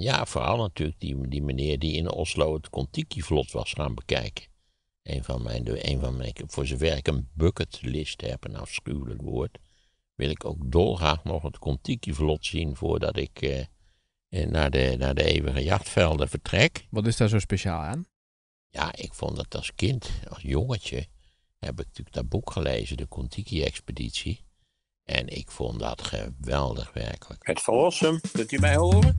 Ja, vooral natuurlijk die, die meneer die in Oslo het Contiki-vlot was gaan bekijken. Een van mijn, een van mijn, voor zover ik een bucketlist heb, een afschuwelijk woord, wil ik ook dolgraag nog het Contiki-vlot zien voordat ik eh, eh, naar, de, naar de eeuwige jachtvelden vertrek. Wat is daar zo speciaal aan? Ja, ik vond dat als kind, als jongetje, heb ik natuurlijk dat boek gelezen, de Contiki-expeditie. En ik vond dat geweldig werkelijk. Het verlossen, kunt u mij horen?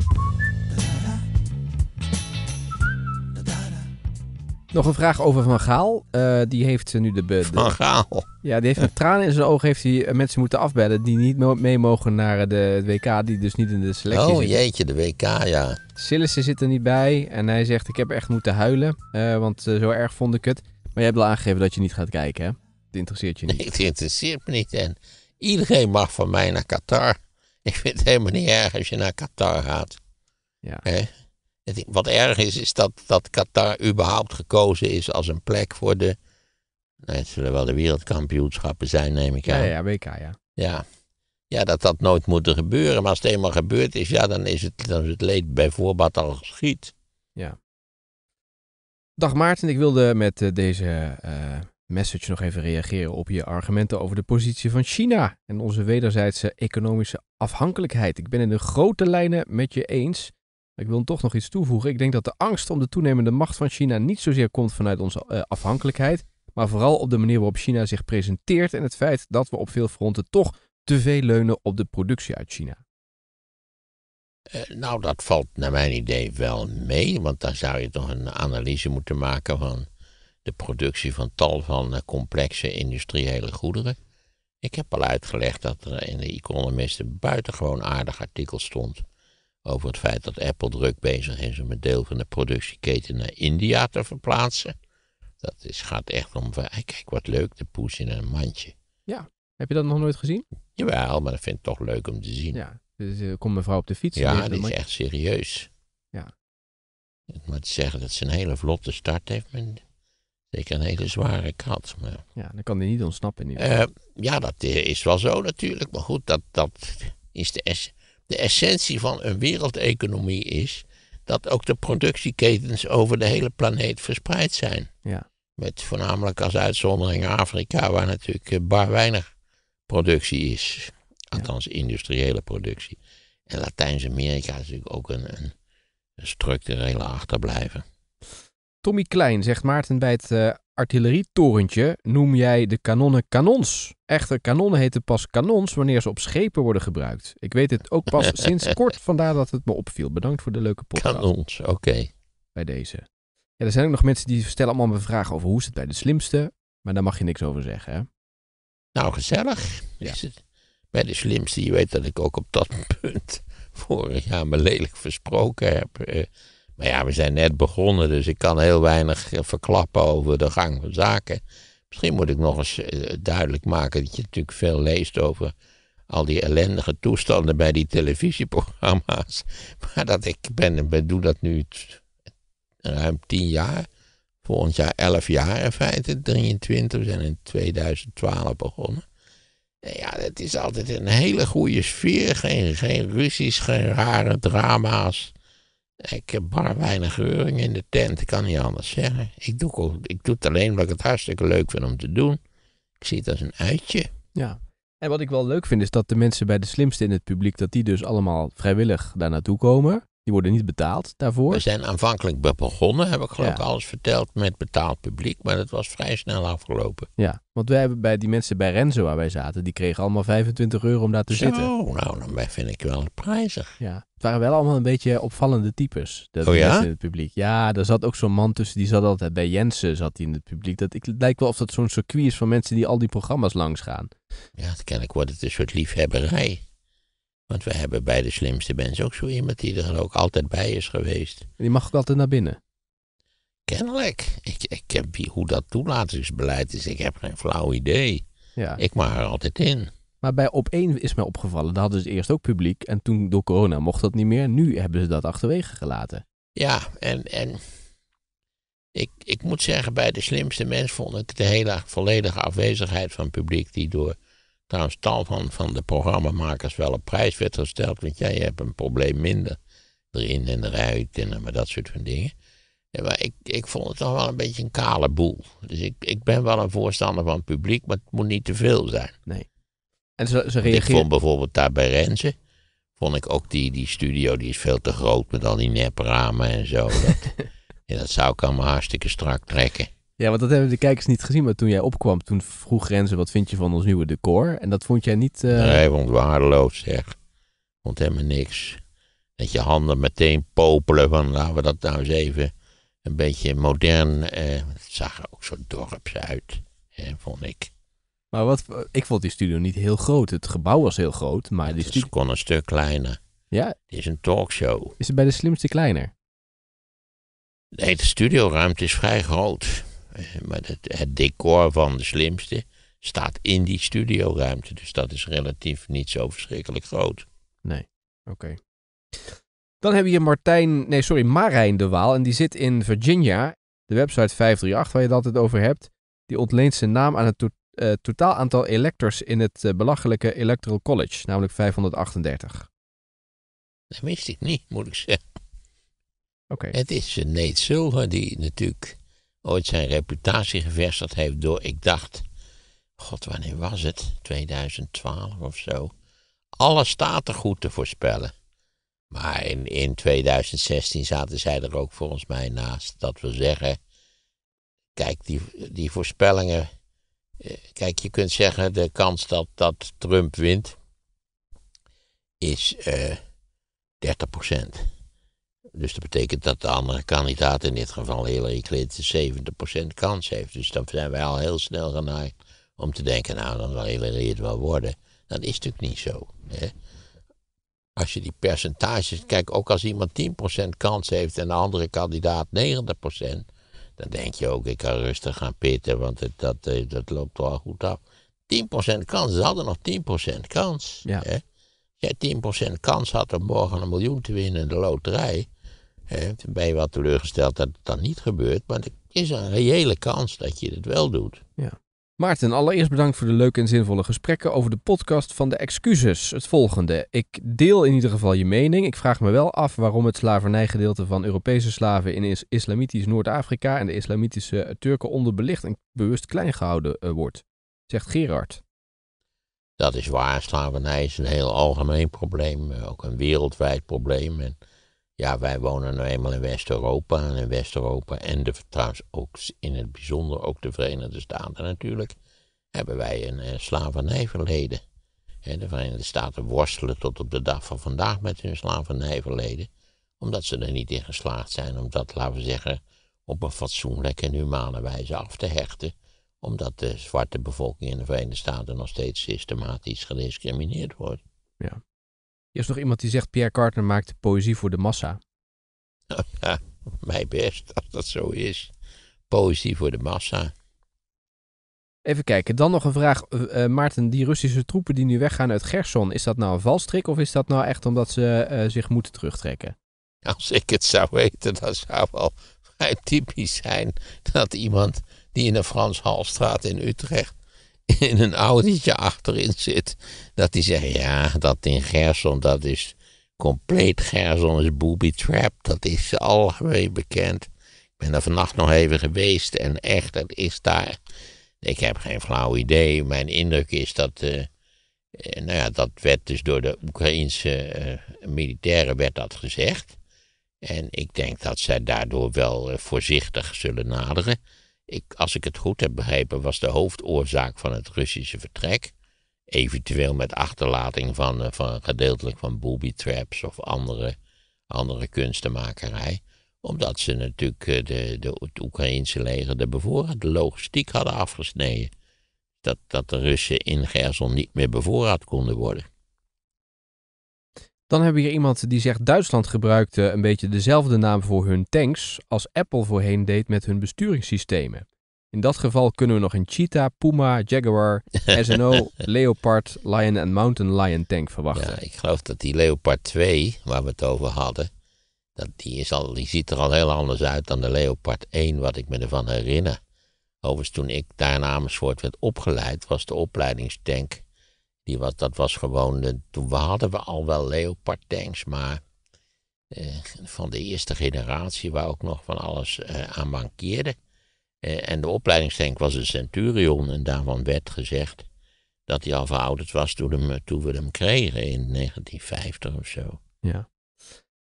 Nog een vraag over Van Gaal. Eh, die heeft nu de, de... Van Gaal? Ja, die heeft een traan in zijn ogen. Heeft hij eh, mensen moeten afbellen die niet mee mogen naar eh, de WK. Die dus niet in de selectie Oh jeetje, de WK, ja. Sillissen zit er niet bij. En hij zegt, ik heb echt moeten huilen. want zo erg vond ik het. Maar jij hebt al aangegeven dat je niet gaat kijken, hè? Het interesseert je niet. Nee, het interesseert me niet. En iedereen mag van mij naar Qatar. Ik vind het helemaal niet erg als je naar Qatar gaat. Ja wat erg is, is dat, dat Qatar überhaupt gekozen is als een plek voor de. Nou, het zullen wel de wereldkampioenschappen zijn, neem ik aan. Ja, ja, WK, ja. ja. Ja, dat dat nooit moet gebeuren. Maar als het eenmaal gebeurd is, ja, dan is het, dan is het leed bij voorbaat al geschied. Ja. Dag Maarten, ik wilde met eh, deze eh, message nog even reageren op je argumenten over de positie van China en onze wederzijdse economische afhankelijkheid. Ik ben in de grote lijnen met je eens ik wil toch nog iets toevoegen. Ik denk dat de angst om de toenemende macht van China niet zozeer komt vanuit onze eh, afhankelijkheid, maar vooral op de manier waarop China zich presenteert en het feit dat we op veel fronten toch te veel leunen op de productie uit China. Eh, nou, dat valt naar mijn idee wel mee, want dan zou je toch een analyse moeten maken van de productie van tal van eh, complexe industriële goederen. Ik heb al uitgelegd dat er in de Economist een buitengewoon aardig artikel stond over het feit dat Apple druk bezig is om een deel van de productieketen naar India te verplaatsen. Dat is, gaat echt om, kijk wat leuk, de poes in een mandje. Ja, heb je dat nog nooit gezien? Jawel, maar dat vind ik toch leuk om te zien. Ja, dus uh, komt mevrouw op de fiets. Ja, die is echt serieus. Ja. Maar te zeggen dat ze een hele vlotte start heeft, met zeker een hele zware kat. Maar... Ja, dan kan die niet ontsnappen. In uh, ja, dat is wel zo natuurlijk, maar goed, dat, dat is de essentie de essentie van een wereldeconomie is dat ook de productieketens over de hele planeet verspreid zijn. Ja. Met voornamelijk als uitzondering Afrika, waar natuurlijk eh, bar weinig productie is. Althans, industriële productie. En Latijns-Amerika is natuurlijk ook een, een structurele achterblijven. Tommy Klein zegt Maarten bij het eh, artillerietorentje noem jij de kanonnen kanons. Echter, kanonnen heten pas kanons wanneer ze op schepen worden gebruikt. Ik weet het ook pas sinds kort, vandaar dat het me opviel. Bedankt voor de leuke podcast. Kanons, oké. Bij deze. Ja, er zijn ook nog mensen die stellen allemaal vragen over hoe is het bij de slimste. Maar daar mag je niks over zeggen, hè? Nou, gezellig ja. is het. Bij de slimste, je weet dat ik ook op dat punt vorig jaar me lelijk versproken heb. Eh. Maar ja, we zijn net begonnen, dus ik kan heel weinig eh, verklappen over de gang van zaken. Misschien moet ik nog eens eh, duidelijk maken dat je natuurlijk veel leest over al die ellendige toestanden bij die televisieprogramma's. Maar dat ik ben, ben doe dat nu ruim tien jaar. Volgend jaar elf jaar in feite, 23. We zijn in 2012 begonnen. En Ja, het is altijd een hele goede sfeer. Geen, geen ruzies, geen rare drama's. Ik heb bar weinig reuring in de tent, ik kan niet anders zeggen. Ik doe, ik doe het alleen omdat ik het hartstikke leuk vind om te doen. Ik zie het als een uitje. Ja, en wat ik wel leuk vind is dat de mensen bij de slimste in het publiek, dat die dus allemaal vrijwillig daar naartoe komen. Die worden niet betaald daarvoor. We zijn aanvankelijk begonnen, heb ik geloof ik alles verteld, met betaald publiek. Maar dat was vrij snel afgelopen. Ja, want wij hebben bij die mensen bij Renzo waar wij zaten, die kregen allemaal 25 euro om daar te zitten. Oh, nou, dan vind ik wel prijzig. Ja waren wel allemaal een beetje opvallende types. Dat oh ja? In het publiek. Ja, er zat ook zo'n man tussen, die zat altijd bij Jensen, zat hij in het publiek. Dat, ik, het lijkt wel of dat zo'n circuit is van mensen die al die programma's langs gaan. Ja, kennelijk wordt het een soort liefhebberij. Want we hebben bij de slimste mensen ook zo iemand die er ook altijd bij is geweest. die mag ook altijd naar binnen. Kennelijk. Ik, ik heb, hoe dat toelatingsbeleid is, ik heb geen flauw idee. Ja. Ik mag er altijd in. Maar bij op één is mij opgevallen. Daar hadden ze eerst ook publiek. En toen door corona mocht dat niet meer. Nu hebben ze dat achterwege gelaten. Ja, en, en ik, ik moet zeggen, bij de slimste mens vond ik de hele volledige afwezigheid van publiek die door trouwens tal van, van de programmamakers wel op prijs werd gesteld. Want jij ja, hebt een probleem minder erin en eruit en maar dat soort van dingen. Ja, maar ik, ik vond het toch wel een beetje een kale boel. Dus ik, ik ben wel een voorstander van publiek, maar het moet niet te veel zijn. Nee. En ze, ze Ik vond bijvoorbeeld daar bij Renze, vond ik ook die, die studio, die is veel te groot met al die nepramen en zo. Dat, dat zou ik allemaal hartstikke strak trekken. Ja, want dat hebben de kijkers niet gezien. Maar toen jij opkwam, toen vroeg Renze, wat vind je van ons nieuwe decor? En dat vond jij niet... Uh... Nee, vond we waardeloos zeg. Vond helemaal niks. Dat je handen meteen popelen van laten we dat nou eens even een beetje modern. Eh, het zag er ook zo dorps uit, vond ik. Maar wat, ik vond die studio niet heel groot. Het gebouw was heel groot, maar die studio... Het kon een stuk kleiner. Ja? Het is een talkshow. Is het bij de slimste kleiner? Nee, de studioruimte is vrij groot. Eh, maar het, decor van de slimste staat in die studioruimte. Dus dat is relatief niet zo verschrikkelijk groot. Nee, oké. Dan hebben we hier Martijn, nee sorry, Marijn de Waal. En die zit in Virginia. De website 538 waar je het altijd over hebt. Die ontleent zijn naam aan het eh, totaal aantal electors in het eh, belachelijke Electoral College, namelijk 538. Dat wist ik niet, moet ik zeggen. Oké. Het is eh, Neet Silver die natuurlijk ooit zijn reputatie gevestigd heeft door, ik dacht, god wanneer was het, 2012 of zo, alle staten goed te voorspellen. Maar in, in 2016 zaten zij er ook volgens mij naast. Dat wil zeggen, kijk, die, die voorspellingen Kijk, je kunt zeggen de kans dat, dat Trump wint is uh, eh, 30%. Dus dat betekent dat de andere kandidaat, in dit geval Hillary Clinton, 70% kans heeft. Dus dan zijn wij al heel snel genaaid om te denken, nou dan zal Hillary het wel worden. Dat is natuurlijk niet zo. Hè? Als je die percentages, kijk, ook als iemand 10% kans heeft en de andere kandidaat 90%, dan denk je ook, ik kan rustig gaan pitten, want het, dat, eh, dat loopt wel goed af. 10% kans, ze hadden nog 10% kans. Ja. Hè? Als jij 10% kans had om morgen een miljoen te winnen in de loterij, hè, dan ben je wel teleurgesteld dat het dan niet gebeurt, maar het is een reële kans dat je het wel doet. Ja. Maarten, allereerst bedankt voor de leuke en zinvolle gesprekken over de podcast van de excuses. Het volgende. Ik deel in ieder geval je mening. Ik vraag me wel af waarom het slavernijgedeelte van Europese slaven in islamitisch Noord-Afrika en de islamitische Turken onderbelicht en bewust klein gehouden eh, wordt, zegt Gerard. Dat is waar. Slavernij is een heel algemeen probleem, eh, ook een wereldwijd probleem. En ja, wij wonen nou eenmaal in West-Europa. En in West-Europa en de, trouwens ook in het bijzonder ook de Verenigde Staten natuurlijk, hebben wij een, een eh, slavernijverleden. de Verenigde Staten worstelen tot op de dag van vandaag met hun slavernijverleden. Omdat ze er niet in geslaagd zijn om dat, laten we zeggen, op een fatsoenlijke en humane wijze af te hechten. Omdat de zwarte bevolking in de Verenigde Staten nog steeds systematisch gediscrimineerd wordt. Ja. Je hebt nog iemand die zegt, Pierre Carter maakt poëzie voor de massa. Ja, mijn best, als dat zo is. Poëzie voor de massa. Even kijken, dan nog een vraag. Eh, eh, Maarten, die Russische troepen die nu weggaan uit Gerson, is dat nou een valstrik of is dat nou echt omdat ze eh, zich moeten terugtrekken? Als ik het zou weten, dan zou wel vrij typisch zijn dat iemand die in de Frans Halstraat in Utrecht in een autootje achterin zit. Dat die zegt, ja, dat in Gerson, dat is compleet Gerson is booby trap. Dat is algemeen bekend. Ik ben daar vannacht nog even geweest en echt, dat is daar... Ik heb geen flauw idee. Mijn indruk is dat... Eh, eh, nou ja, dat werd dus door de Oekraïense eh, militairen werd dat gezegd. En ik denk dat zij daardoor wel voorzichtig zullen naderen. Ik, als ik het goed heb begrepen, was de hoofdoorzaak van het Russische vertrek, eventueel met achterlating van, eh, van gedeeltelijk van booby traps of andere, andere kunstenmakerij, omdat ze natuurlijk eh, de, de, het Oekraïnse leger de bevoorraad, logistiek hadden afgesneden. Dat, dat de Russen in Gerson niet meer bevoorraad konden worden. Dan hebben we hier iemand die zegt Duitsland gebruikte een beetje dezelfde naam voor hun tanks als Apple voorheen deed met hun besturingssystemen. In dat geval kunnen we nog een Cheetah, Puma, Jaguar, SNO, Leopard, Lion en Mountain Lion tank verwachten. Ja, ik geloof dat die Leopard 2, waar we het over hadden, dat die, is al, die ziet er al heel anders uit dan de Leopard 1, wat ik me ervan herinner. Overigens, toen ik daar in Amersfoort werd opgeleid, was de opleidingstank die was, dat was gewoon, de, eh, toen hadden we al wel Leopard tanks, maar eh, van de eerste generatie waar ook nog van alles eh, aan mankeerde. Eh, en de opleidingstank was een Centurion en daarvan werd gezegd dat hij al verouderd was toen, hem, eh, toen we hem kregen in 1950 of zo. Ja.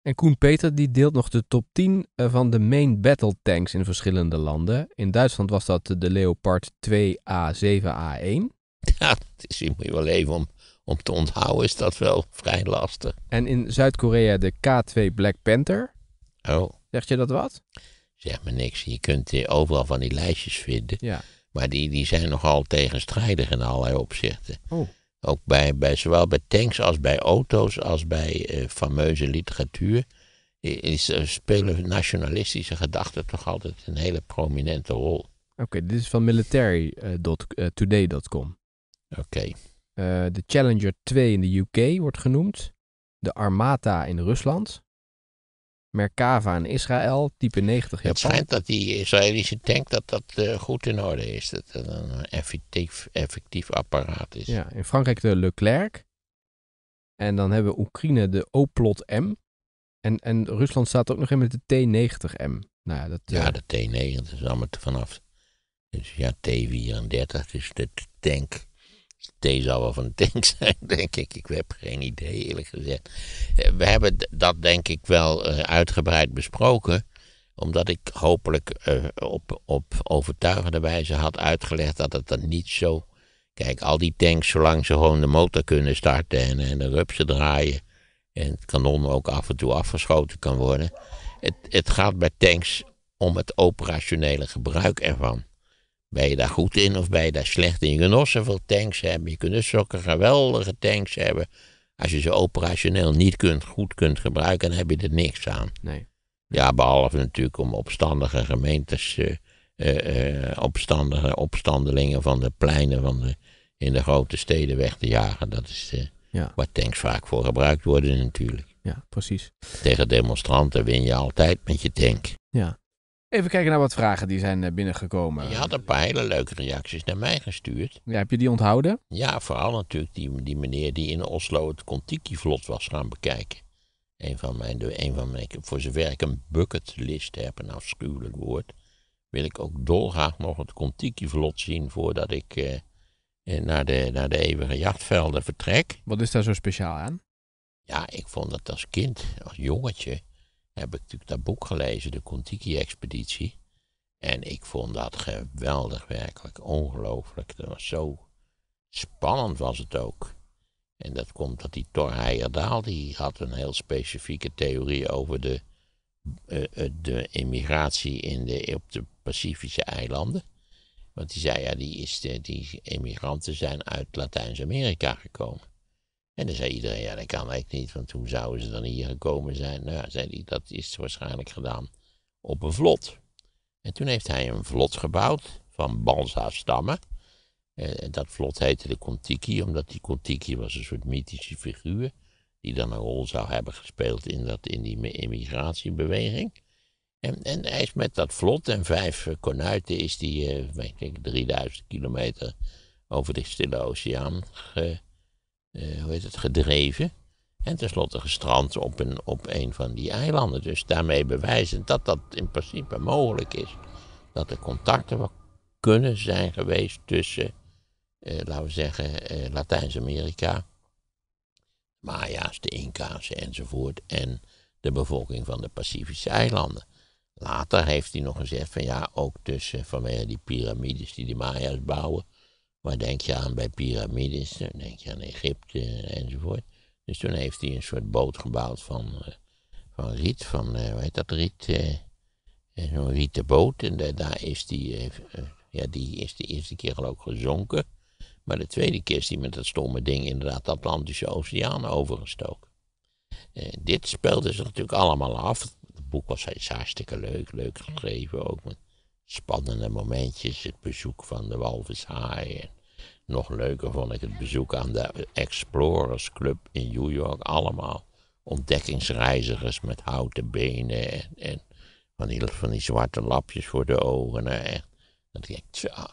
En Koen Peter die deelt nog de top 10 eh, van de main battle tanks in verschillende landen. In Duitsland was dat de Leopard 2A7A1. Ja, dat moet je wel even om, om te onthouden, is dat wel vrij lastig. En in Zuid-Korea de K2 Black Panther. Oh. Zegt je dat wat? Zeg me niks. Je kunt overal van die lijstjes vinden. Ja. Maar die, die zijn nogal tegenstrijdig in allerlei opzichten. Oh. Ook bij, bij zowel bij tanks als bij auto's als bij eh, fameuze literatuur is, eh, spelen nationalistische gedachten toch altijd een hele prominente rol. Oké, dit is van militarytoday.com. Eh, Oké. Eh, de Challenger 2 in de UK wordt genoemd. De Armata in Rusland. Merkava in Israël, type 90 Japan. Het schijnt dat die Israëlische tank dat dat eh, goed in orde is. Dat dat een effectief, effectief apparaat is. Ja, in Frankrijk de Leclerc. En dan hebben we Oekraïne de Oplot M. En, en Rusland staat ook nog in met de T90M. Nou, dat, ja, eh, de T90 is allemaal vanaf. Dus ja, T34 is de tank deze zou wel van de tank zijn, denk ik. Ik heb geen idee, eerlijk gezegd. Eh, we hebben dat denk ik wel eh, uitgebreid besproken omdat ik hopelijk eh, op, op overtuigende wijze had uitgelegd dat het dan niet zo. Kijk, al die tanks, zolang ze gewoon de motor kunnen starten en, en de rupsen draaien. en het kanon ook af en toe afgeschoten kan worden. Het, het gaat bij tanks om het operationele gebruik ervan. Ben je daar goed in of ben je daar slecht in? Je kunt nog zoveel tanks hebben. Je kunt dus zulke geweldige tanks hebben. Als je ze operationeel niet kunt, goed kunt gebruiken, dan heb je er niks aan. Nee. Ja, behalve natuurlijk om opstandige gemeentes, eh, eh, eh, opstandige opstandelingen van de pleinen van de, in de grote steden weg te jagen. Dat is waar tanks vaak voor gebruikt worden natuurlijk. Ja, precies. Tegen demonstranten win je altijd met je tank. Ja. Even kijken naar wat vragen die zijn eh, binnengekomen. Je had een paar hele leuke reacties naar mij gestuurd. Ja, heb je die onthouden? Ja, vooral natuurlijk die, die meneer die in Oslo het Contiki-vlot was gaan bekijken. Een van mijn, een van mijn, voor zover ik een bucketlist heb, een afschuwelijk woord, wil ik ook dolgraag nog het Contiki-vlot zien voordat ik eh, eh, naar, de, naar de eeuwige jachtvelden vertrek. Wat is daar zo speciaal aan? Ja, ik vond dat als kind, als jongetje, heb ik natuurlijk dat boek gelezen, de Contiki-expeditie. En ik vond dat geweldig, werkelijk. Ongelooflijk. Dat was zo spannend was het ook. En dat komt dat die Thor Heyerdahl, die had een heel specifieke theorie over de, eh, eh, de immigratie in de, op de Pacifische eilanden. Want die zei, ja, die, is de, die immigranten zijn uit Latijns-Amerika gekomen. En dan zei iedereen, ja, dat kan ik niet, want hoe zouden ze dan hier gekomen zijn? Nou ja, zei dat is waarschijnlijk gedaan op een vlot. En toen heeft hij een vlot gebouwd van balsa-stammen. En dat vlot heette de Contiki, omdat die Contiki was een soort mythische figuur, die dan een rol zou hebben gespeeld in, dat, in die immigratiebeweging. En, en hij is met dat vlot en vijf konuiten is die, uh, ik 3000 kilometer over de Stille Oceaan gegaan. Eh, hoe heet het, gedreven. En tenslotte gestrand op een, op een van die eilanden. Dus daarmee bewijzen dat dat in principe mogelijk is. Dat er contacten kunnen zijn geweest tussen, eh, laten we zeggen, eh, Latijns-Amerika, Maya's, de Inca's enzovoort, en de bevolking van de Pacifische eilanden. Later heeft hij nog gezegd van ja, ook tussen vanwege die piramides die de Maya's bouwen, maar denk je aan bij piramides, dan eh, denk je aan Egypte enzovoort. Dus toen heeft hij een soort boot gebouwd van, eh, van riet, van, eh, hoe heet dat, riet, zo'n rieten boot. En daar, daar is die, ja, die is de eerste keer geloof ik gezonken. Maar de tweede keer is die met dat stomme ding inderdaad de Atlantische Oceaan overgestoken. dit speelde zich natuurlijk allemaal af. Het boek was hartstikke leuk, leuk geschreven ook. Met spannende momentjes. Het bezoek van de walvishaai. En nog leuker vond ik het bezoek aan de Explorers Club in New York. Allemaal ontdekkingsreizigers met houten benen en, van, die, van die zwarte lapjes voor de ogen. en Dat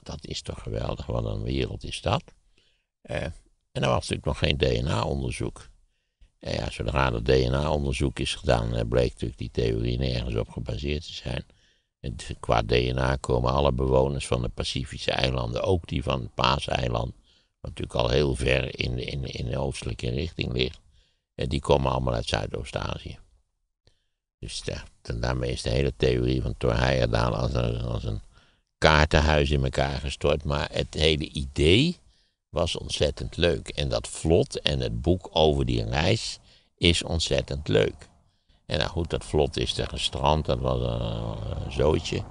dat is toch geweldig, wat een wereld is dat. Eh, en er was natuurlijk nog geen DNA-onderzoek. En eh, ja, zodra dat DNA-onderzoek is gedaan, eh, bleek natuurlijk die theorie nergens op gebaseerd te zijn qua DNA komen alle bewoners van de Pacifische eilanden, ook die van het Paaseiland, wat natuurlijk al heel ver in, in, in de oostelijke richting ligt, die komen allemaal uit Zuidoost-Azië. Dus daarmee is de hele theorie van Thor Heyerdahl als een, als een kaartenhuis in elkaar gestort. Maar het hele idee was ontzettend leuk. En dat vlot en het boek over die reis is ontzettend leuk. En nou goed, dat vlot is tegen Strand. dat was eh, een zootje.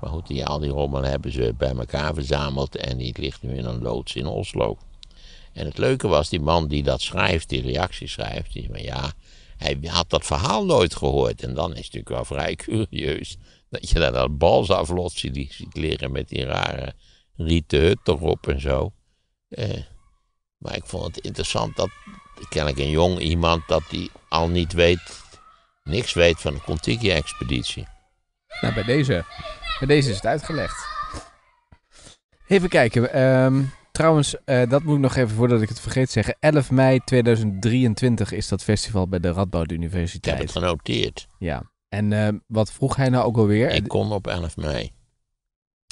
Maar goed, die, al die rommel hebben ze bij elkaar verzameld en die ligt nu in een loods in Oslo. En het leuke was, die man die dat schrijft, die reactie schrijft, die zei, ja, hij had dat verhaal nooit gehoord. En dan is het natuurlijk wel vrij curieus dat je daar dat balsaflot ziet liggen met die rare rieten hut erop en zo. Eh, maar ik vond het interessant dat ken ik een jong iemand dat die al niet weet niks weet van de Contiki-expeditie. Nou, bij deze, bij deze is het uitgelegd. Even kijken. Ehm, trouwens, eh, dat moet ik nog even voordat ik het vergeet zeggen. 11 mei 2023 is dat festival bij de Radboud Universiteit. Ik heb genoteerd. Ja. En ehm, wat vroeg hij nou ook alweer? Ik kon op 11 mei.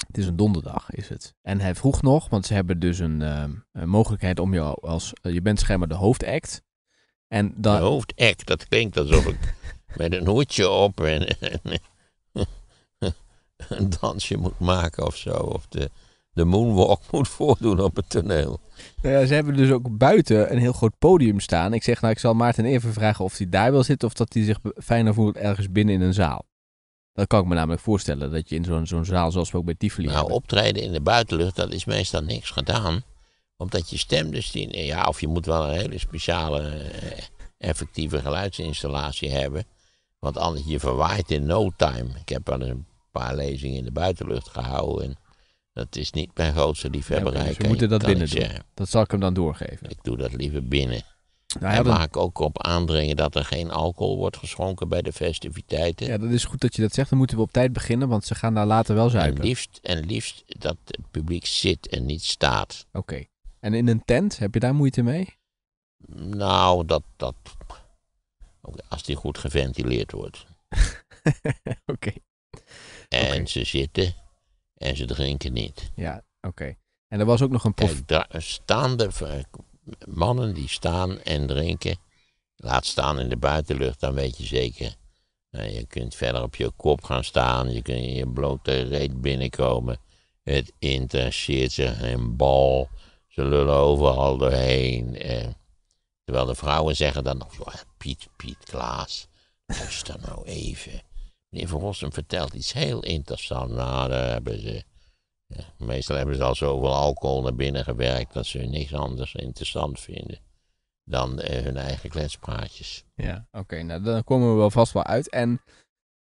Het is een donderdag, is het. En hij vroeg nog, want ze hebben dus een, ehm, mogelijkheid om jou als... Eh, je bent schijnbaar de hoofdact. En De hoofdact, dat klinkt alsof ik met een hoedje op en, een dansje moet maken of zo. Of de, de moonwalk moet voordoen op het toneel. Nou ja, ze hebben dus ook buiten een heel groot podium staan. Ik zeg nou, ik zal Maarten even vragen of hij daar wil zitten of dat hij zich fijner voelt ergens binnen in een zaal. Dat kan ik me namelijk voorstellen, dat je in zo'n zo'n zaal zoals we ook bij Tivoli Nou, optreden in de buitenlucht, dat is meestal niks gedaan. Omdat je stem dus, die, ja, of je moet wel een hele speciale, eh, effectieve geluidsinstallatie hebben. Want anders, je verwaait in no time. Ik heb al een paar lezingen in de buitenlucht gehouden. En dat is niet mijn grootste liefhebberij. Ja, dus moeten dat binnen doen. Dat zal ik hem dan doorgeven. Ik doe dat liever binnen. Nou, en maak ook op aandringen dat er geen alcohol wordt geschonken bij de festiviteiten. Ja, dat is goed dat je dat zegt. Dan moeten we op tijd beginnen, want ze gaan daar later wel zuipen. En liefst, en liefst dat het publiek zit en niet staat. Oké. En in een tent, heb je daar moeite mee? Nou, dat, dat, als die goed geventileerd wordt. oké. En ze zitten en ze drinken niet. Ja, oké. En er was ook nog een prof... Staande mannen die staan en drinken. Laat staan in de buitenlucht, dan weet je zeker. Nou, je kunt verder op je kop gaan staan. Je kunt in je blote reet binnenkomen. Het interesseert ze een bal. Ze lullen overal doorheen. En Terwijl de vrouwen zeggen dan, nog, zo, Piet, Piet, Klaas, luister nou even. Meneer Van Rossum vertelt iets heel interessants. Nou, daar hebben ze... Ja, meestal hebben ze al zoveel alcohol naar binnen gewerkt dat ze niks anders interessant vinden dan eh, hun eigen kletspraatjes. Ja, oké, nou dan komen we wel vast wel uit. En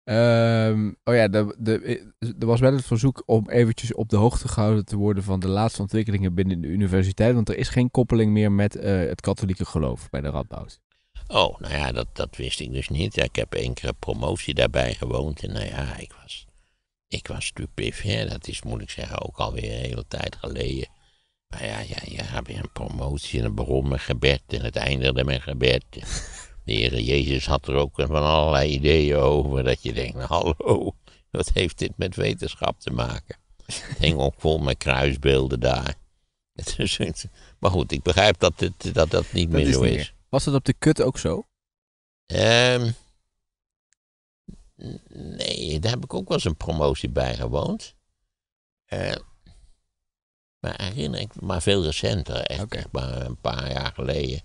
Um, oh ja, eh, er was wel het verzoek om eventjes op de hoogte gehouden te worden van de laatste ontwikkelingen binnen de universiteit. Want er is geen koppeling meer met eh, het katholieke geloof bij de Radboud. Oh, nou ja, dat, dat wist ik dus niet. ik heb één keer promotie daarbij gewoond. En nou ja, ik was, ik was natuurlijk hè. Dat is, moet ik zeggen, ook alweer een hele tijd geleden. Maar ja, ja, ja, weer een promotie en dan begon mijn gebed en het eindigde mijn gebed. De Heer Jezus had er ook van allerlei ideeën over, dat je denkt, nou, hallo, wat heeft dit met wetenschap te maken? Het hing ook vol met kruisbeelden daar. Dus maar goed, ik begrijp dat dit, dat, dat niet meer is zo is. Was dat op de kut ook zo? Ehm, nee, daar heb ik ook wel eens een promotie bij gewoond. Eh, maar herinner ik maar veel recenter, echt maar een paar jaar geleden.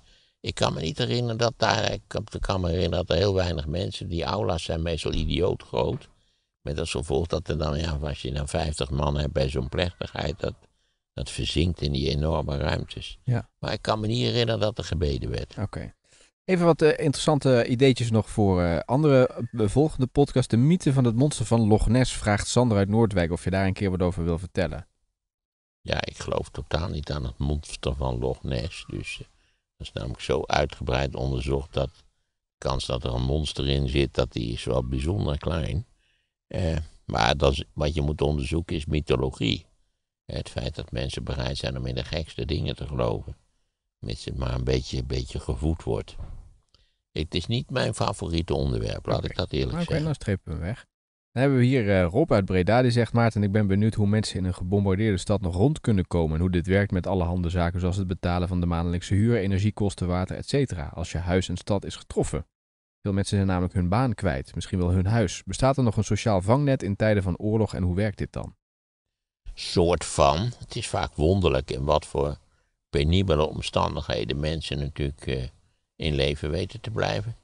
Ik kan me niet herinneren dat daar. Ik kan me herinneren dat er heel weinig mensen. Die aula's zijn meestal idioot groot. Met als gevolg dat er dan, ja, als je dan 50 man hebt bij zo'n plechtigheid, dat, dat verzinkt in die enorme ruimtes. Ja. Maar ik kan me niet herinneren dat er gebeden werd. Oké. Even wat eh, interessante ideetjes nog voor eh, andere uh, volgende podcast. De mythe van het monster van Loch Ness vraagt Sander uit Noordwijk of je daar een keer wat over wil vertellen. Ja, ik geloof totaal niet aan het monster van Loch Ness. Dus dat is namelijk zo uitgebreid onderzocht dat de kans dat er een monster in zit, dat die is wel bijzonder klein. Eh, maar dat wat je moet onderzoeken is mythologie. Het feit dat mensen bereid zijn om in de gekste dingen te geloven. Mits het maar een beetje, beetje gevoed wordt. Het is niet mijn favoriete onderwerp, laat ik dat eerlijk zeggen. Oké, dan strepen we weg. Dan hebben we hier eh, Rob uit Breda, die zegt... Maarten, ik ben benieuwd hoe mensen in een gebombardeerde stad nog rond kunnen komen... en hoe dit werkt met allerhande zaken zoals het betalen van de maandelijkse huur... energiekosten, water, etc. als je huis en stad is getroffen. Veel mensen zijn namelijk hun baan kwijt, misschien wel hun huis. Bestaat er nog een sociaal vangnet in tijden van oorlog en hoe werkt dit dan? Soort van. Het is vaak wonderlijk in wat voor penibele omstandigheden mensen natuurlijk eh, in leven weten te blijven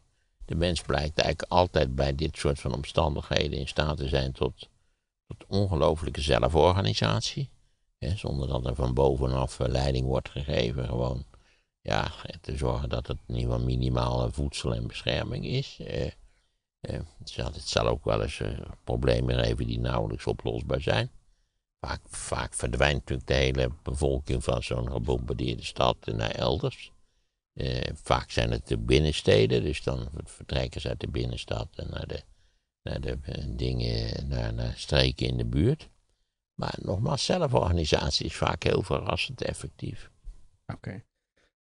de mens blijkt eigenlijk altijd bij dit soort van omstandigheden in staat te zijn tot, tot ongelooflijke zelforganisatie. zonder dat er van bovenaf eh, leiding wordt gegeven, gewoon ja, te zorgen dat het in ieder geval minimaal eh, voedsel en bescherming is. Eh, eh, het zal ook wel eens eh, problemen geven die nauwelijks oplosbaar zijn. Vaak, vaak verdwijnt natuurlijk de hele bevolking van zo'n gebombardeerde stad naar elders. Eh, vaak zijn het de binnensteden, dus dan vertrekken ze uit de binnenstad en naar de, naar de eh, dingen, naar, naar streken in de buurt. Maar nogmaals, zelforganisatie is vaak heel verrassend effectief. Oké.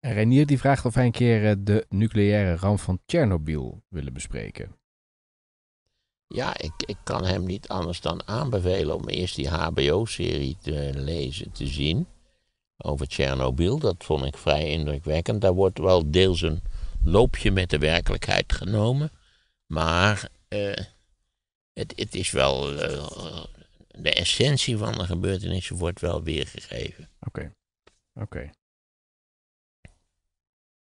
En Renier die vraagt of wij een keer eh, de nucleaire ramp van Tsjernobyl willen bespreken. Ja, ik, ik kan hem niet anders dan aanbevelen om eerst die HBO-serie te lezen, te zien over Tsjernobyl. Dat vond ik vrij indrukwekkend. Daar wordt wel deels een loopje met de werkelijkheid genomen. Maar eh, het, het, is wel. Eh, de essentie van de gebeurtenissen wordt wel weergegeven. Oké. Oké.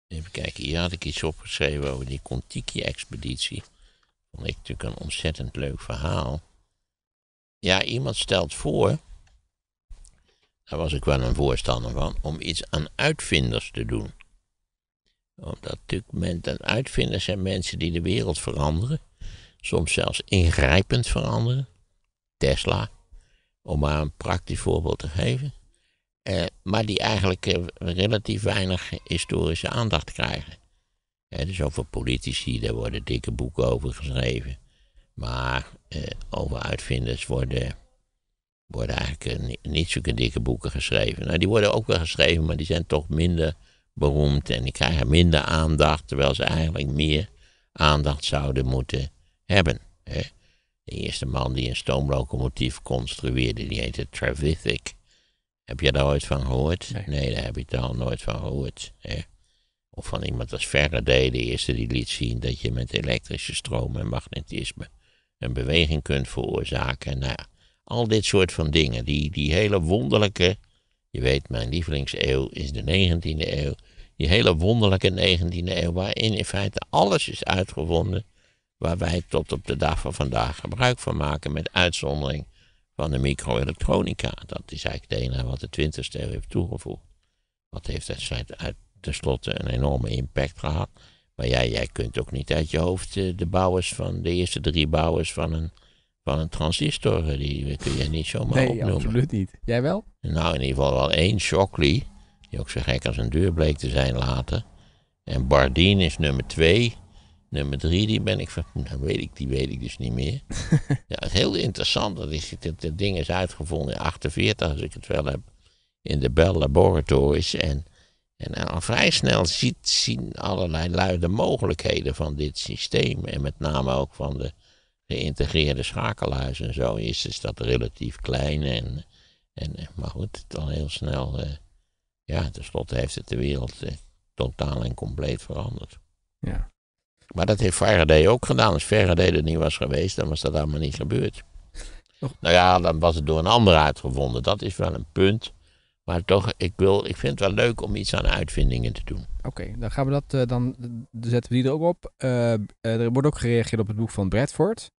Even kijken, hier had ik iets opgeschreven over die Contiki-expeditie. Vond ik natuurlijk een ontzettend leuk verhaal. Ja, iemand stelt voor daar was ik wel een voorstander van, om iets aan uitvinders te doen. Omdat natuurlijk uitvinders zijn mensen die de wereld veranderen, soms zelfs ingrijpend veranderen. Tesla, om maar een praktisch voorbeeld te geven. Eh, maar die eigenlijk eh, relatief weinig historische aandacht krijgen. Eh, dus over politici, daar worden dikke boeken over geschreven. Maar eh, over uitvinders worden worden eigenlijk eh, niet zulke dikke boeken geschreven. Nou, die worden ook wel geschreven, maar die zijn toch minder beroemd en die krijgen minder aandacht, terwijl ze eigenlijk meer aandacht zouden moeten hebben. Hè? De eerste man die een stoomlocomotief construeerde, die heette Trevithick. Heb je daar ooit van gehoord? Nee, daar heb je daar al nooit van gehoord. Hè? Of van iemand als Faraday, de eerste die liet zien dat je met elektrische stroom en magnetisme een beweging kunt veroorzaken. Nou ja, al dit soort van dingen. Die, die hele wonderlijke. Je weet, mijn lievelingseeuw is de 19e eeuw. Die hele wonderlijke 19e eeuw, waarin in feite alles is uitgevonden. waar wij tot op de dag van vandaag gebruik van maken, met uitzondering van de microelektronica. Dat is eigenlijk het ene wat de 20e eeuw heeft toegevoegd. Wat heeft dat uit, tenslotte een enorme impact gehad. Maar jij, jij kunt ook niet uit je hoofd eh, de bouwers van de eerste drie bouwers van een van een transistor, eh, die kun je niet zomaar nee, opnoemen. Nee, absoluut niet. Jij wel? Nou, in ieder geval wel één Shockley, die ook zo gek als een deur bleek te zijn later. En Bardeen is nummer twee. Nummer drie, die ben ik van, nou weet ik, die weet ik dus niet meer. ja, het is heel interessant, dat, is, dat, ding is uitgevonden in 48, als ik het wel heb, in de Bell Laboratories. En, en, en al vrij snel ziet, zien allerlei luide mogelijkheden van dit systeem. En met name ook van de geïntegreerde schakelaars en zo is, is dat relatief klein. En, en, eh, maar goed, het al heel snel, uh, ja, tenslotte heeft het de wereld eh, totaal en compleet veranderd. Ja. Maar dat heeft Faraday ook gedaan. Als Faraday er niet was geweest, dan was dat allemaal niet gebeurd. Nou ja, dan was het door een ander uitgevonden. Dat is wel een punt. Maar toch, ik, wil, ik vind het wel leuk om iets aan uitvindingen te doen. Oké, dan gaan we dat, eh, dan zetten we die er ook op. Eh, eh, er wordt ook gereageerd op het boek van Bradford.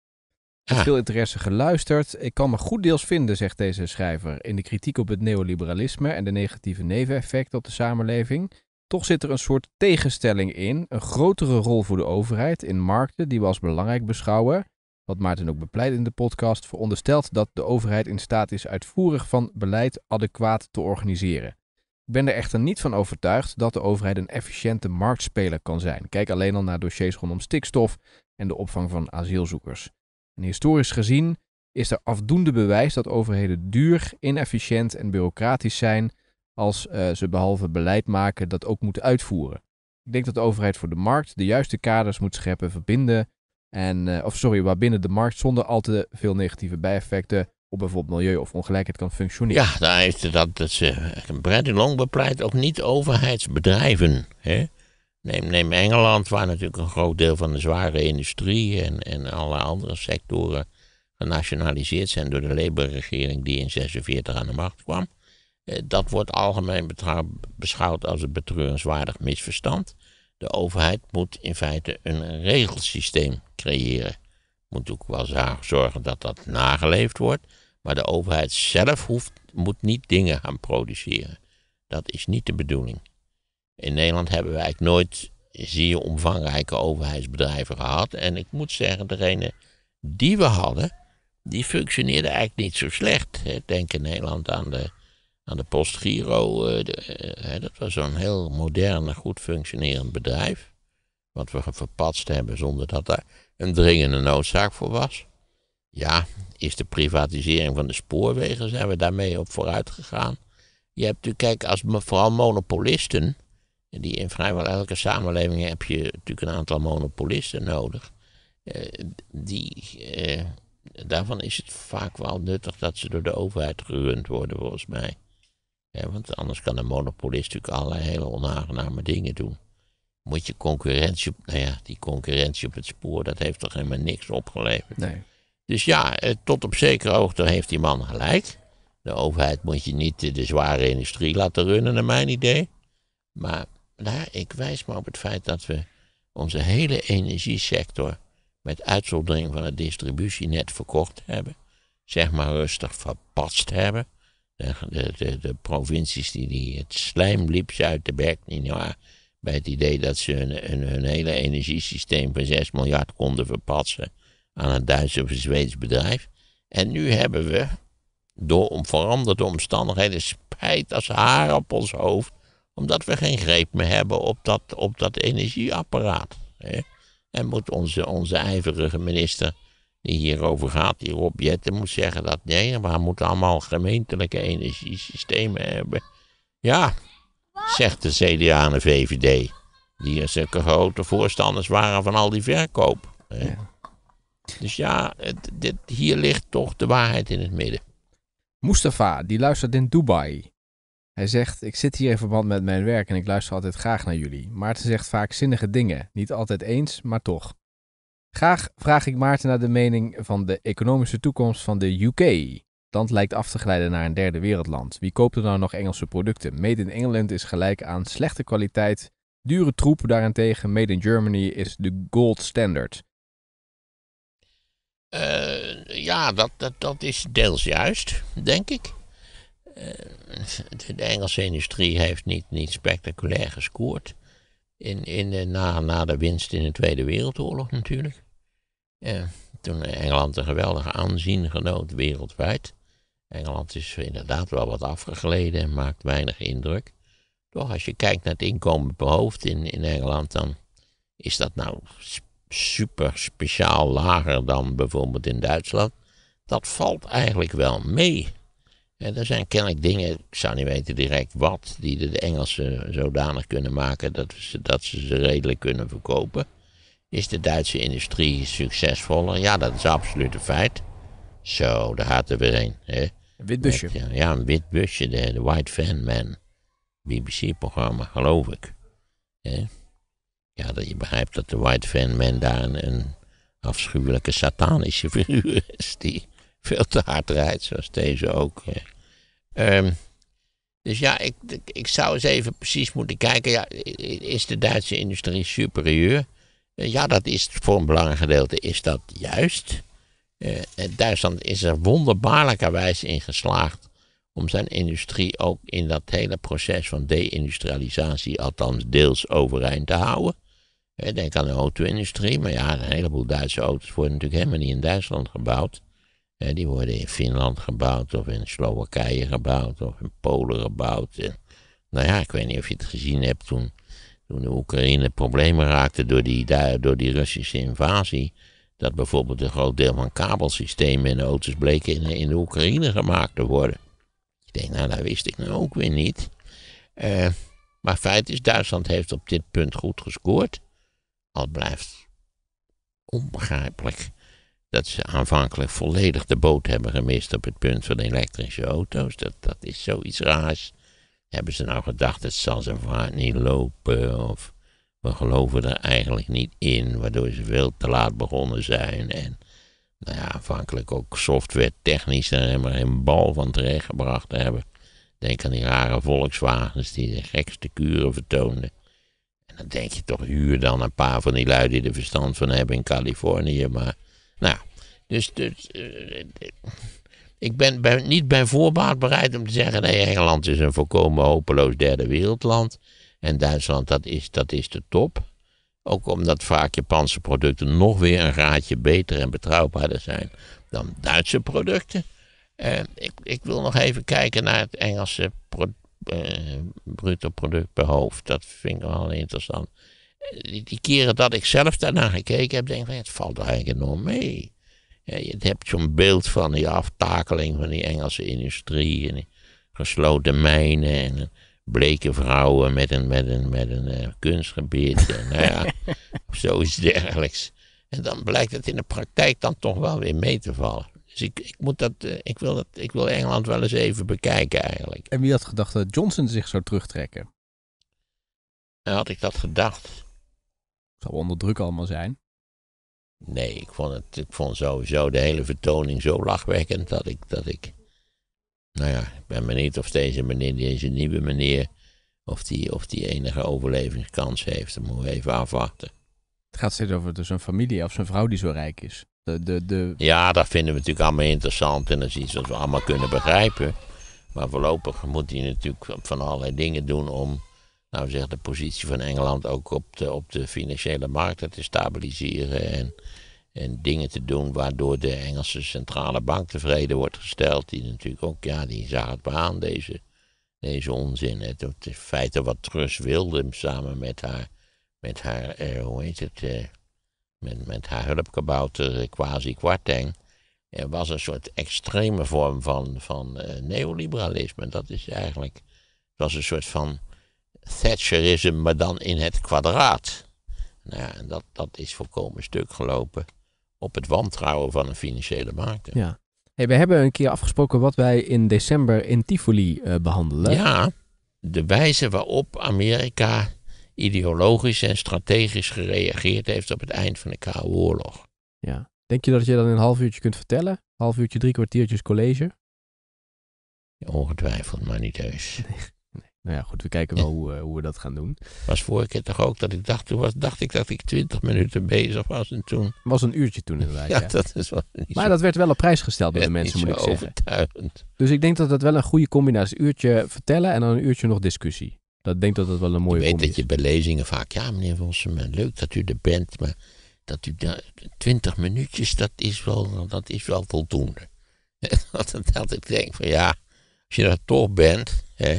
Veel interesse geluisterd. Ik kan me goed deels vinden, zegt deze schrijver, in de kritiek op het neoliberalisme en de negatieve neveneffecten op de samenleving. Toch zit er een soort tegenstelling in, een grotere rol voor de overheid in markten die we als belangrijk beschouwen wat Maarten ook bepleit in de podcast, veronderstelt dat de overheid in staat is uitvoerig van beleid adequaat te organiseren. Ik ben er echter niet van overtuigd dat de overheid een efficiënte marktspeler kan zijn. Kijk alleen al naar dossiers rondom stikstof en de opvang van asielzoekers. En historisch gezien is er afdoende bewijs dat overheden duur, inefficiënt en bureaucratisch zijn als eh, ze behalve beleid maken dat ook moeten uitvoeren. Ik denk dat de overheid voor de markt de juiste kaders moet scheppen, verbinden en, uh, of sorry, waarbinnen de markt zonder al te veel negatieve bijeffecten op bijvoorbeeld milieu of ongelijkheid kan functioneren. Ja, daar heeft dat, dat ze, Long bepleit ook niet overheidsbedrijven. Hè? Neem, neem Engeland, waar natuurlijk een groot deel van de zware industrie en, en alle andere sectoren genationaliseerd zijn door de Labour-regering die in 1946 aan de macht kwam. Eh, dat wordt algemeen beschouwd als een betreurenswaardig misverstand. De overheid moet in feite een regelsysteem creëren. Moet ook wel zorgen dat dat nageleefd wordt. Maar de overheid zelf hoeft, moet niet dingen gaan produceren. Dat is niet de bedoeling. In Nederland hebben we eigenlijk nooit zeer omvangrijke overheidsbedrijven gehad. En ik moet zeggen, degene die we hadden, die functioneerde eigenlijk niet zo slecht. Denk in Nederland aan de aan de postgiro. Uh, dat was zo'n heel modern, goed functionerend bedrijf. Wat we verpatst hebben zonder dat daar een dringende noodzaak voor was. Ja, is de privatisering van de spoorwegen, zijn we daarmee op vooruit gegaan? Je hebt natuurlijk, kijk, als vooral monopolisten, die in vrijwel elke samenleving heb je natuurlijk een aantal monopolisten nodig. Eh, die, daarvan is het vaak wel nuttig dat ze door de overheid gerund worden, volgens mij want anders kan een monopolist natuurlijk allerlei hele onaangename dingen doen. Moet je concurrentie, nou ja, die concurrentie op het spoor, dat heeft toch helemaal niks opgeleverd. Nee. Dus ja, eh, tot op zekere hoogte heeft die man gelijk. De overheid moet je niet de zware industrie laten runnen, naar mijn idee. Maar daar, nou, ik wijs maar op het feit dat we onze hele energiesector, met uitzondering van het distributienet, verkocht hebben. Zeg maar rustig verpatst hebben. De, de, de, provincies die, die het slijm liep ze uit de bek, ja nou, Bij het idee dat ze hun, hun, hun, hele energiesysteem van 6 miljard konden verpatsen aan een Duits of Zweeds bedrijf. En nu hebben we, door om veranderde omstandigheden, spijt als haar op ons hoofd, omdat we geen greep meer hebben op dat, op dat energieapparaat. Hè? En moet onze, onze ijverige minister die hierover gaat, die Rob Jetten, moet zeggen dat nee, we moeten allemaal gemeentelijke energiesystemen hebben. Ja, zegt de CDA en de VVD, die zulke grote voorstanders waren van al die verkoop. Dus ja, dit, hier ligt toch de waarheid in het midden. Mustafa, die luistert in Dubai. Hij zegt: Ik zit hier in verband met mijn werk en ik luister altijd graag naar jullie. Maar ze zegt vaak zinnige dingen. Niet altijd eens, maar toch. Graag vraag ik Maarten naar de mening van de economische toekomst van de UK. Het land lijkt af te glijden naar een derde wereldland. Wie koopt er nou nog Engelse producten? Made in England is gelijk aan slechte kwaliteit. Dure troep daarentegen, made in Germany is de gold standard. Eh, ja, dat, dat, dat is deels juist, denk ik. Eh, de Engelse industrie heeft niet, niet spectaculair gescoord. In, in de, na, na de winst in de Tweede Wereldoorlog natuurlijk. Ja, toen Engeland een geweldige aanzien genoot wereldwijd. Engeland is inderdaad wel wat afgegleden en maakt weinig indruk. Toch, als je kijkt naar het inkomen per hoofd in, in Engeland, dan is dat nou super speciaal lager dan bijvoorbeeld in Duitsland. Dat valt eigenlijk wel mee. En er zijn kennelijk dingen, ik zou niet weten direct wat, die de Engelsen zodanig kunnen maken dat, ze, dat ze ze redelijk kunnen verkopen. Is de Duitse industrie succesvoller? Ja, dat is absoluut een feit. Zo, daar gaat er weer een. Hè? Een wit busje. ja, een wit busje, de, White Van Man. BBC-programma, geloof ik. Hè? Ja, dat je begrijpt dat de White Van Man daar een, afschuwelijke satanische figuur is. Die veel te hard rijdt, zoals deze ook. Ehm, dus ja, ik, ik, zou eens even precies moeten kijken. Ja, is de Duitse industrie superieur? Eh, ja, dat is voor een belangrijk gedeelte is dat juist. Eh, Duitsland is er wonderbaarlijkerwijs in geslaagd om zijn industrie ook in dat hele proces van deindustrialisatie althans deels overeind te houden. Uh, denk aan de auto-industrie, maar ja, een heleboel Duitse auto's worden natuurlijk helemaal niet in Duitsland gebouwd. die worden in Finland gebouwd, of in Slowakije gebouwd, of in Polen gebouwd. nou ja, ik weet niet of je het gezien hebt toen toen de Oekraïne problemen raakte door die, door die Russische invasie, dat bijvoorbeeld een groot deel van kabelsystemen in auto's bleken in, in de Oekraïne gemaakt te worden. Ik denk, nou, dat wist ik nou ook weer niet. Uh, maar feit is, Duitsland heeft op dit punt goed gescoord. Al blijft onbegrijpelijk dat ze aanvankelijk volledig de boot hebben gemist op het punt van elektrische auto's. Dat, dat is zoiets raars. Hebben ze nou gedacht, het zal ze vaak niet lopen? Of we geloven er eigenlijk niet in, waardoor ze veel te laat begonnen zijn. En nou ja, aanvankelijk ook software technisch daar helemaal geen bal van terechtgebracht hebben. Denk aan die rare Volkswagens die de gekste kuren vertoonden. En dan denk je toch, huur dan een paar van die lui die er verstand van hebben in Californië. Maar, nou, dus... dus eh, eh, ik ben niet bij voorbaat bereid om te zeggen: nee, Engeland is een volkomen hopeloos derde wereldland. En Duitsland, dat is, dat is de top. Ook omdat vaak Japanse producten nog weer een graadje beter en betrouwbaarder zijn dan Duitse producten. ik, ik, wil nog even kijken naar het Engelse pro, eh, bruto product per hoofd. Dat vind ik wel interessant. Eh, die, keren dat ik zelf daarnaar gekeken heb, denk ik: het valt eigenlijk enorm mee je hebt zo'n beeld van die aftakeling van die Engelse industrie. En gesloten mijnen en bleke vrouwen met een, met een, met een uh, kunstgebied. en, nou ja, of zoiets dergelijks. En dan blijkt het in de praktijk dan toch wel weer mee te vallen. Dus ik, ik, moet dat, eh, ik, wil dat, ik wil Engeland wel eens even bekijken eigenlijk. En wie had gedacht dat Johnson zich zou terugtrekken? had ik dat gedacht. Het zal onder druk allemaal zijn. Nee, ik vond, het, ik vond sowieso de hele vertoning zo lachwekkend dat ik, dat ik. Nou ja, ik ben benieuwd of deze meneer, deze nieuwe meneer. of die, of die enige overlevingskans heeft. Dat moeten we even afwachten. Het gaat steeds over dus een familie of zijn vrouw die zo rijk is. De, de, de... Ja, dat vinden we natuurlijk allemaal interessant. en dat is iets wat we allemaal kunnen begrijpen. Maar voorlopig moet hij natuurlijk van allerlei dingen doen om nou zeg, de positie van Engeland ook op de, op de financiële markten te stabiliseren. En, en dingen te doen waardoor de Engelse centrale bank tevreden wordt gesteld. Die natuurlijk ook, ja, die zag het maar aan, deze, deze onzin. Het, het feite wat Truss wilde samen met haar, met haar eh, hoe heet het, eh, met, met haar hulpkabouter quasi eh, kwarteng. was een soort extreme vorm van, van neoliberalisme. Dat is eigenlijk, het was een soort van Thatcherisme, maar dan in het kwadraat. Nou ja, en dat, dat is volkomen stuk gelopen op het wantrouwen van de financiële markten. Ja. Hey, we hebben een keer afgesproken wat wij in december in Tivoli eh, behandelen. Ja, de wijze waarop Amerika ideologisch en strategisch gereageerd heeft op het eind van de Koude Oorlog. Ja. Denk je dat je dat in een half uurtje kunt vertellen? Half uurtje, drie kwartiertjes college? ongetwijfeld, maar niet heus nou ja, goed, we kijken wel hoe, eh, hoe, we dat gaan doen. Was vorige keer toch ook dat ik dacht, toen was, dacht ik dat ik 20 minuten bezig was en toen... Was een uurtje toen inderdaad, ja. ja. Dat is wel maar dat werd wel op prijs gesteld door de mensen, moet ik zeggen. overtuigend. Dus ik denk dat dat wel een goede combinatie is. Uurtje vertellen en dan een uurtje nog discussie. Dat denk dat dat wel een mooie combinatie is. Ik weet dat je bij lezingen vaak, ja meneer Vossen, leuk dat u er bent, maar dat u twintig 20 minuutjes, dat is wel, dat is wel voldoende. dat, ik denk van ja, als je daar toch bent, hè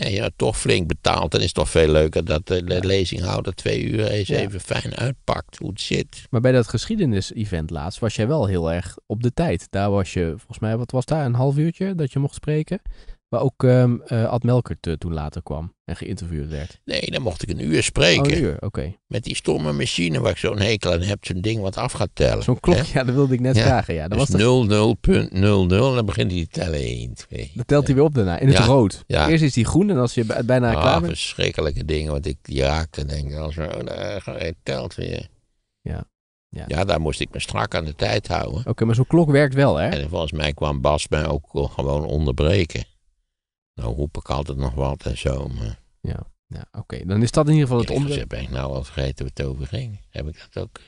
en je toch flink betaald. Dan is het toch veel leuker dat de ja. lezinghouder twee uur eens even fijn uitpakt hoe het zit. Maar bij dat geschiedenis-event laatst was jij wel heel erg op de tijd. Daar was je, volgens mij, wat was daar, een half uurtje dat je mocht spreken? Maar ook ehm, eh, Ad Melker eh, toen later kwam en geïnterviewd werd. Nee, dan mocht ik een uur spreken. Oh, een uur, oké. Met die stomme machine waar ik zo'n hekel aan heb, zo'n ding wat af gaat tellen. Zo'n klok, ja, dat wilde ik net ja. vragen. Ja, dat dus 00.00 en dan begint hij te tellen 1, 2. Dat telt hij weer op daarna, in het ja. rood. Eerst is hij groen en als je bijna oh, klaar bent... verschrikkelijke dingen, want ik raakte denk ik al zo, hij oh, telt weer. Ja. Ja. daar moest ik me strak aan de tijd houden. Oké, maar zo'n klok werkt wel, hè? En volgens mij kwam Bas mij ook gewoon onderbreken. Nou roep ik altijd nog wat en zo, maar... Ja, ja oké. Dan is dat in ieder geval het onderwerp. ben ik nou al vergeten waar het over ging. Heb ik dat ook...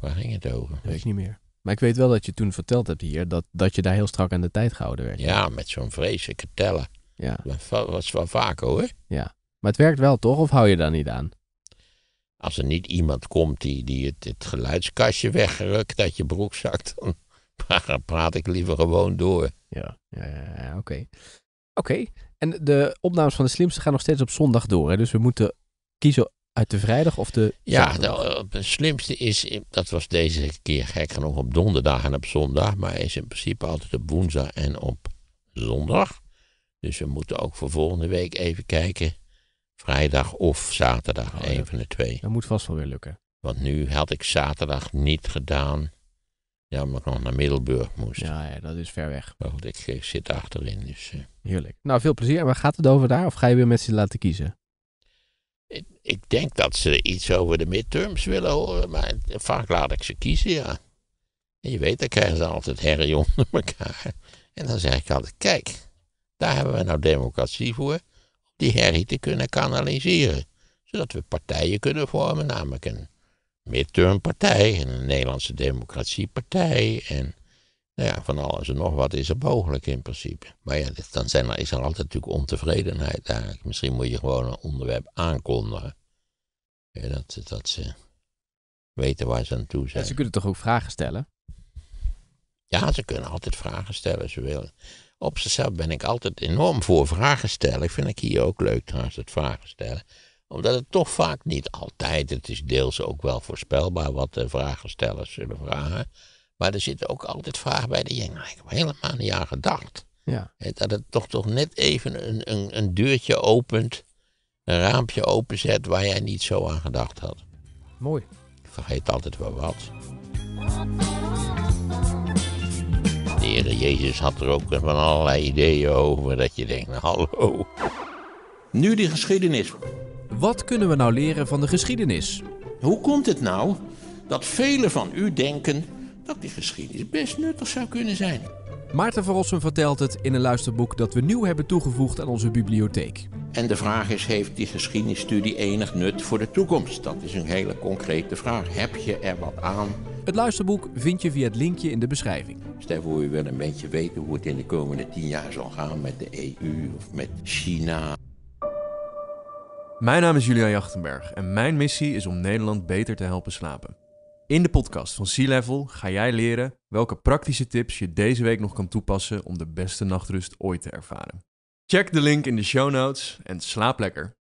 Waar ging het over? weet ik niet meer. Maar ik weet wel dat je toen verteld hebt hier dat, dat je daar heel strak aan de tijd gehouden werd. Ja, met zo'n vreselijke tellen. Ja. Dat was wel vaker hoor. Ja. Maar het werkt wel toch? Of hou je daar niet aan? Als er niet iemand komt die, die het, het geluidskastje weggerukt uit je broekzak, dan praat ik liever gewoon door. Ja, ja, oké. Oké. En de opnames van de slimste gaan nog steeds op zondag door. Hè? Dus we moeten kiezen uit de vrijdag of de. Ja, eh, de, slimste is. Dat was deze keer gek genoeg op donderdag en op zondag. Maar is in principe altijd op woensdag en op zondag. Dus we moeten ook voor volgende week even kijken. Vrijdag of zaterdag, oh, een van de twee. Dat moet vast wel weer lukken. Want nu had ik zaterdag niet gedaan. Ja, maar ik nog naar Middelburg moest. Ja, ja, dat is ver weg. Maar goed, ik, zit achterin, dus... Eh. Heerlijk. Nou, veel plezier. Maar gaat het over daar of ga je weer met ze laten kiezen? Ik, ik denk dat ze iets over de midterms willen horen, maar vaak laat ik ze kiezen, ja. En je weet, dan krijgen ze altijd herrie onder elkaar. En dan zeg ik altijd, kijk, daar hebben we nou democratie voor, om die herrie te kunnen kanaliseren. Zodat we partijen kunnen vormen, namelijk een midtermpartij en een Nederlandse Democratiepartij en nou ja, van alles en nog wat is er mogelijk in principe. Maar ja, dan zijn er, is er altijd natuurlijk ontevredenheid eigenlijk. Misschien moet je gewoon een onderwerp aankondigen. dat, dat ze weten waar ze aan toe zijn. Ja, ze kunnen toch ook vragen stellen? Ja, ze kunnen altijd vragen stellen ze willen. Op zichzelf ben ik altijd enorm voor vragen stellen. Vind ik hier ook leuk trouwens, het vragen stellen omdat het toch vaak, niet altijd, het is deels ook wel voorspelbaar wat de vragenstellers zullen vragen. Maar er zitten ook altijd vragen bij die je nou, helemaal niet aan gedacht. Ja. Dat het toch, toch net even een, een, een deurtje opent, een raampje openzet waar jij niet zo aan gedacht had. Mooi. Ik vergeet altijd wel wat. De Heer Jezus had er ook van allerlei ideeën over dat je denkt, nou, hallo. Nu die geschiedenis. Wat kunnen we nou leren van de geschiedenis? Hoe komt het nou dat velen van u denken dat die geschiedenis best nuttig zou kunnen zijn? Maarten Verrossen vertelt het in een luisterboek dat we nieuw hebben toegevoegd aan onze bibliotheek. En de vraag is, heeft die geschiedenisstudie enig nut voor de toekomst? Dat is een hele concrete vraag. Heb je er wat aan? Het luisterboek vind je via het linkje in de beschrijving. Stel voor, u wil een beetje weten hoe het in de komende tien jaar zal gaan met de EU of met China. Mijn naam is Julia Jachtenberg en mijn missie is om Nederland beter te helpen slapen. In de podcast van Sea Level ga jij leren welke praktische tips je deze week nog kan toepassen om de beste nachtrust ooit te ervaren. Check de link in de show notes en slaap lekker.